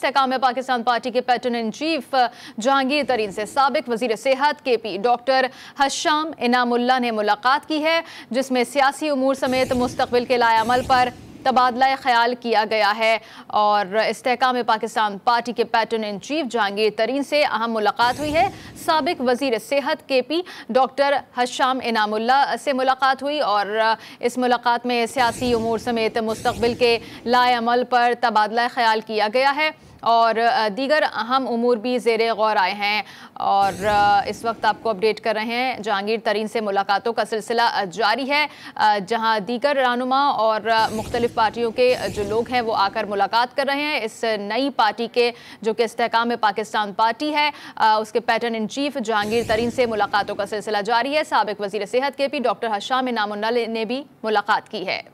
सका में पाकिस्तान पार्टी के patron in chief Jahangir Tareen से सबक वजीर सेहत के पी डॉक्टर हशाम इनामुल्ला ने मुलाकात की है जिसमें सियासी उमूर समेत मुस्तबिल के लायामल पर तबादला ख्याल किया गया है और इस्तेकाम पाकिस्तान पार्टी के patron in chief Jahangir Tareen से अहम मुलाकात हुई है सबक वजीर सेहत के पी डॉक्टर हशाम इनामुल्ला से मुलाकात हुई और इस मुलाकात में सियासी अमूर समेत मुस्तबिल के लाएमल पर तबादला ख्याल किया गया है और दीगर अहम उमूर भी जेर गौर आए हैं और इस वक्त आपको अपडेट कर रहे हैं जहांगीर तरीन से मुलाकातों का सिलसिला जारी है जहां दीगर रहनुमा और मुख्तलिफ पार्टियों के जो लोग हैं वो आकर मुलाकात कर रहे हैं इस नई पार्टी के जो कि इसकाम पाकिस्तान पार्टी है उसके pattern in chief Jahangir Tareen से मुलाकातों का सिलसिला जारी है सबक वजी सेहत के पी डॉक्टर हशाम इनामुल्ला ने भी मुलाकात की है